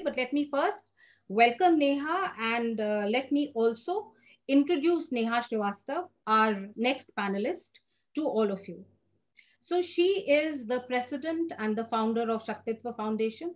but let me first welcome Neha and uh, let me also introduce Neha Srivastav, our next panelist, to all of you. So she is the president and the founder of Shaktitva Foundation.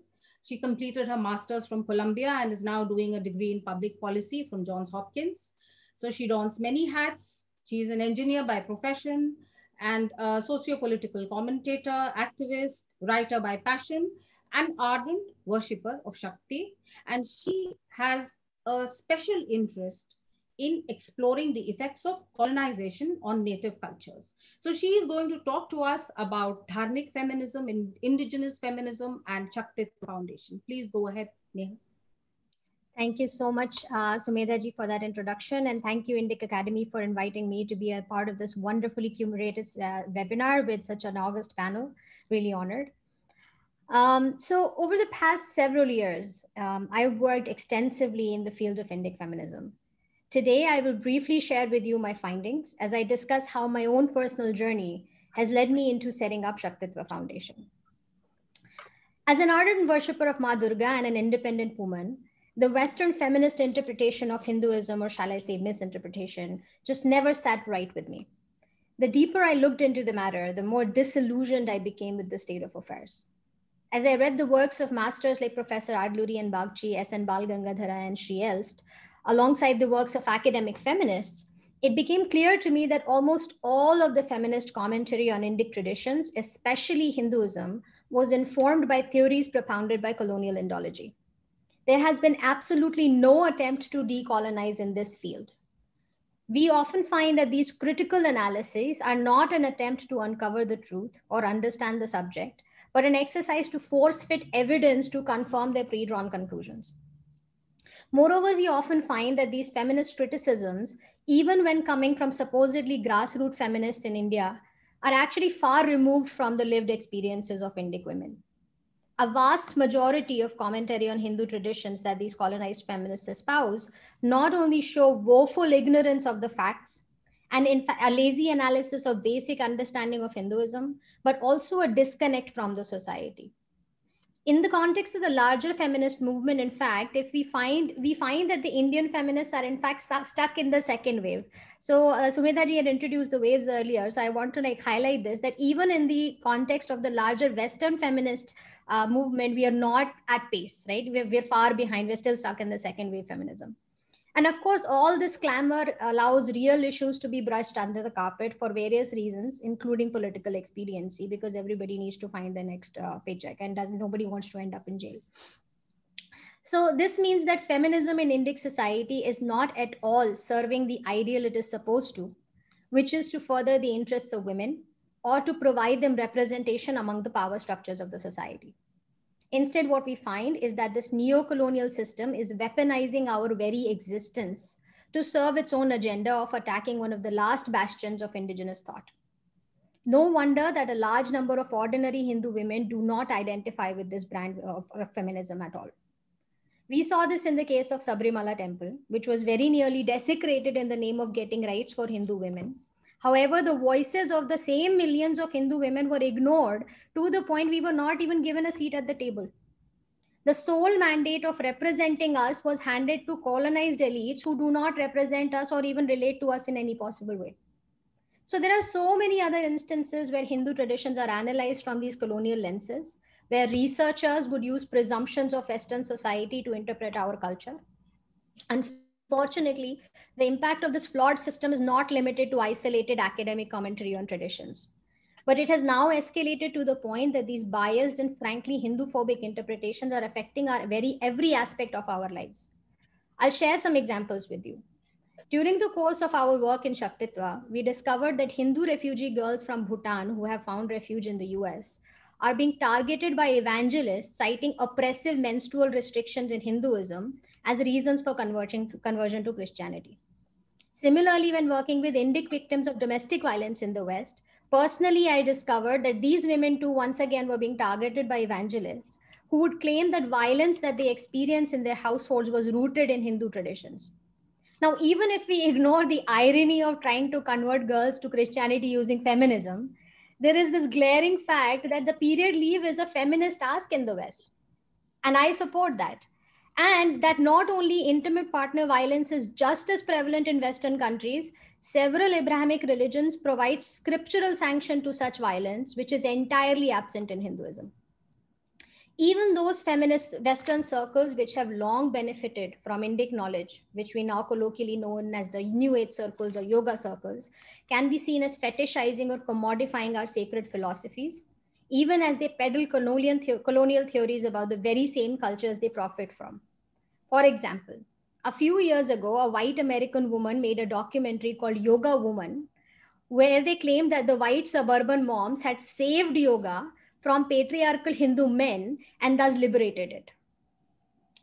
She completed her master's from Columbia and is now doing a degree in public policy from Johns Hopkins. So she dons many hats. She is an engineer by profession and a socio-political commentator, activist, writer by passion, an ardent worshipper of Shakti. And she has a special interest in exploring the effects of colonization on native cultures. So she is going to talk to us about dharmic feminism, in, indigenous feminism, and Chaktit Foundation. Please go ahead, Neha. Thank you so much, uh, Ji, for that introduction. And thank you, Indic Academy, for inviting me to be a part of this wonderfully curated uh, webinar with such an august panel. Really honored. Um, so over the past several years, um, I've worked extensively in the field of Indic feminism. Today, I will briefly share with you my findings as I discuss how my own personal journey has led me into setting up Shaktitva Foundation. As an ardent worshipper of Ma Durga and an independent woman, the Western feminist interpretation of Hinduism, or shall I say misinterpretation, just never sat right with me. The deeper I looked into the matter, the more disillusioned I became with the state of affairs. As I read the works of masters like Professor Adluri and Bagchi, S. N. Gangadhar and Sri Elst, alongside the works of academic feminists, it became clear to me that almost all of the feminist commentary on Indic traditions, especially Hinduism, was informed by theories propounded by colonial Indology. There has been absolutely no attempt to decolonize in this field. We often find that these critical analyses are not an attempt to uncover the truth or understand the subject, but an exercise to force fit evidence to confirm their pre drawn conclusions. Moreover, we often find that these feminist criticisms, even when coming from supposedly grassroots feminists in India, are actually far removed from the lived experiences of Indic women. A vast majority of commentary on Hindu traditions that these colonized feminists espouse not only show woeful ignorance of the facts and in a lazy analysis of basic understanding of Hinduism, but also a disconnect from the society in the context of the larger feminist movement in fact if we find we find that the indian feminists are in fact st stuck in the second wave so uh, sumedha ji had introduced the waves earlier so i want to like highlight this that even in the context of the larger western feminist uh, movement we are not at pace right we're, we're far behind we're still stuck in the second wave feminism and of course, all this clamor allows real issues to be brushed under the carpet for various reasons, including political expediency, because everybody needs to find the next uh, paycheck and nobody wants to end up in jail. So this means that feminism in Indic society is not at all serving the ideal it is supposed to, which is to further the interests of women or to provide them representation among the power structures of the society. Instead, what we find is that this neo-colonial system is weaponizing our very existence to serve its own agenda of attacking one of the last bastions of indigenous thought. No wonder that a large number of ordinary Hindu women do not identify with this brand of, of feminism at all. We saw this in the case of Sabrimala temple, which was very nearly desecrated in the name of getting rights for Hindu women. However, the voices of the same millions of Hindu women were ignored to the point we were not even given a seat at the table. The sole mandate of representing us was handed to colonized elites who do not represent us or even relate to us in any possible way. So there are so many other instances where Hindu traditions are analyzed from these colonial lenses, where researchers would use presumptions of Western society to interpret our culture. And Fortunately, the impact of this flawed system is not limited to isolated academic commentary on traditions. But it has now escalated to the point that these biased and frankly Hindu phobic interpretations are affecting our very every aspect of our lives. I'll share some examples with you. During the course of our work in Shaktitva, we discovered that Hindu refugee girls from Bhutan who have found refuge in the US are being targeted by evangelists citing oppressive menstrual restrictions in Hinduism as reasons for conversion to, conversion to Christianity. Similarly, when working with Indic victims of domestic violence in the West, personally, I discovered that these women too, once again, were being targeted by evangelists who would claim that violence that they experienced in their households was rooted in Hindu traditions. Now, even if we ignore the irony of trying to convert girls to Christianity using feminism, there is this glaring fact that the period leave is a feminist ask in the West. And I support that and that not only intimate partner violence is just as prevalent in western countries several abrahamic religions provide scriptural sanction to such violence which is entirely absent in hinduism even those feminist western circles which have long benefited from indic knowledge which we now colloquially known as the new age circles or yoga circles can be seen as fetishizing or commodifying our sacred philosophies even as they peddle colonial, the colonial theories about the very same cultures they profit from. For example, a few years ago, a white American woman made a documentary called Yoga Woman, where they claimed that the white suburban moms had saved yoga from patriarchal Hindu men and thus liberated it.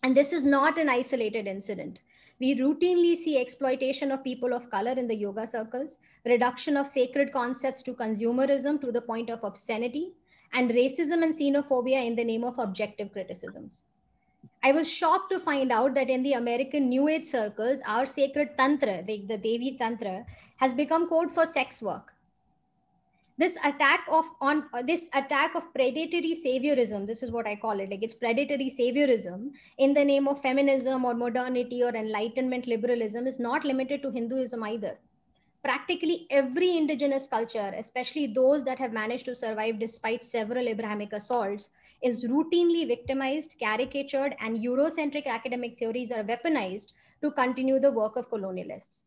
And this is not an isolated incident. We routinely see exploitation of people of color in the yoga circles, reduction of sacred concepts to consumerism to the point of obscenity, and racism and xenophobia in the name of objective criticisms. I was shocked to find out that in the American New Age circles, our sacred Tantra, the, the Devi Tantra, has become code for sex work. This attack of on this attack of predatory saviorism, this is what I call it, like it's predatory saviorism in the name of feminism or modernity or enlightenment liberalism is not limited to Hinduism either practically every indigenous culture, especially those that have managed to survive despite several Abrahamic assaults, is routinely victimized, caricatured, and Eurocentric academic theories are weaponized to continue the work of colonialists.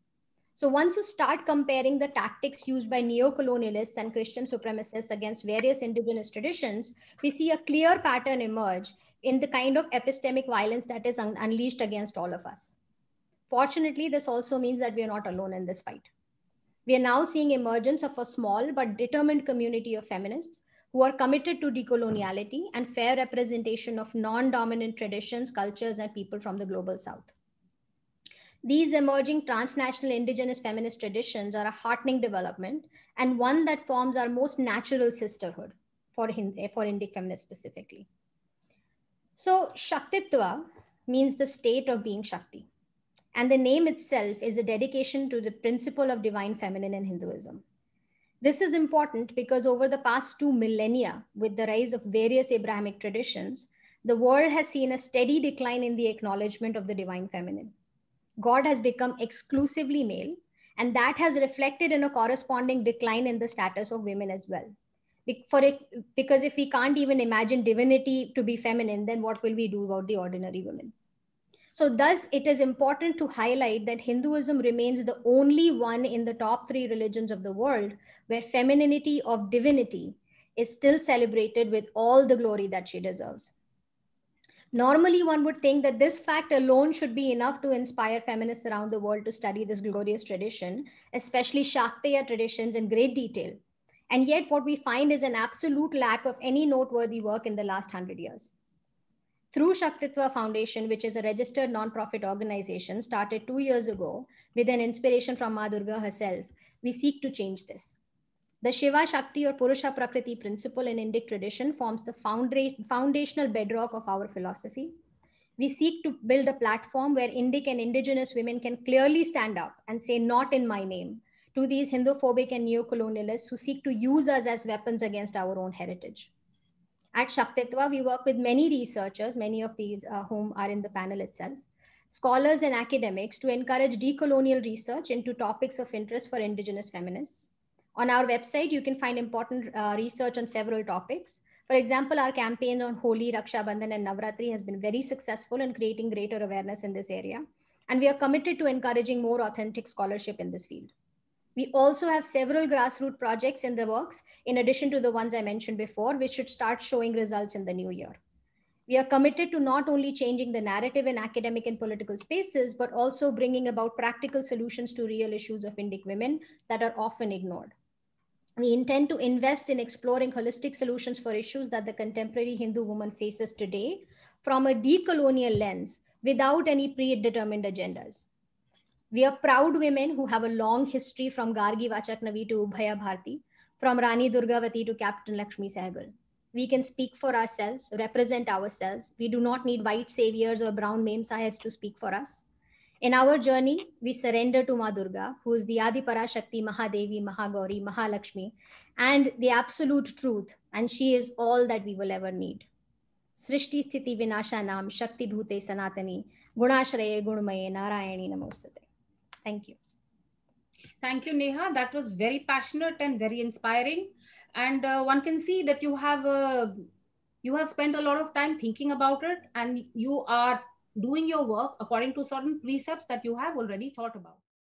So once you start comparing the tactics used by neo-colonialists and Christian supremacists against various indigenous traditions, we see a clear pattern emerge in the kind of epistemic violence that is un unleashed against all of us. Fortunately, this also means that we are not alone in this fight we are now seeing emergence of a small but determined community of feminists who are committed to decoloniality and fair representation of non-dominant traditions, cultures, and people from the global south. These emerging transnational indigenous feminist traditions are a heartening development and one that forms our most natural sisterhood for, Hindi, for Indic feminists specifically. So Shaktitva means the state of being Shakti. And the name itself is a dedication to the principle of divine feminine in Hinduism. This is important because over the past two millennia, with the rise of various Abrahamic traditions, the world has seen a steady decline in the acknowledgement of the divine feminine. God has become exclusively male, and that has reflected in a corresponding decline in the status of women as well. For it, because if we can't even imagine divinity to be feminine, then what will we do about the ordinary women? So, thus, it is important to highlight that Hinduism remains the only one in the top three religions of the world where femininity of divinity is still celebrated with all the glory that she deserves. Normally, one would think that this fact alone should be enough to inspire feminists around the world to study this glorious tradition, especially Shaktiya traditions in great detail. And yet, what we find is an absolute lack of any noteworthy work in the last hundred years through Shaktitva Foundation, which is a registered nonprofit organization started two years ago with an inspiration from Madurga herself, we seek to change this. The Shiva Shakti or Purusha Prakriti principle in Indic tradition forms the foundational bedrock of our philosophy. We seek to build a platform where Indic and indigenous women can clearly stand up and say, not in my name, to these Hindophobic and neo-colonialists who seek to use us as weapons against our own heritage. At Shaktitva, we work with many researchers, many of these uh, whom are in the panel itself, scholars and academics to encourage decolonial research into topics of interest for indigenous feminists. On our website, you can find important uh, research on several topics. For example, our campaign on Holi, Raksha Bandhan and Navratri has been very successful in creating greater awareness in this area. And we are committed to encouraging more authentic scholarship in this field. We also have several grassroots projects in the works, in addition to the ones I mentioned before, which should start showing results in the new year. We are committed to not only changing the narrative in academic and political spaces, but also bringing about practical solutions to real issues of Indic women that are often ignored. We intend to invest in exploring holistic solutions for issues that the contemporary Hindu woman faces today from a decolonial lens without any predetermined agendas. We are proud women who have a long history from Gargi Vachaknavi to Ubhaya Bharti, from Rani Durgavati to Captain Lakshmi Sehgal. We can speak for ourselves, represent ourselves. We do not need white saviors or brown mem sahibs to speak for us. In our journey, we surrender to Ma Durga, who is the Adi Parashakti, Mahadevi, Mahagauri, Mahalakshmi, and the absolute truth, and she is all that we will ever need. Srishti sthiti विनाशा नाम shakti भूते sanatani, gunashraye gunmaye Narayani नमोस्तुते Thank you. Thank you, Neha. That was very passionate and very inspiring. And uh, one can see that you have uh, you have spent a lot of time thinking about it and you are doing your work according to certain precepts that you have already thought about.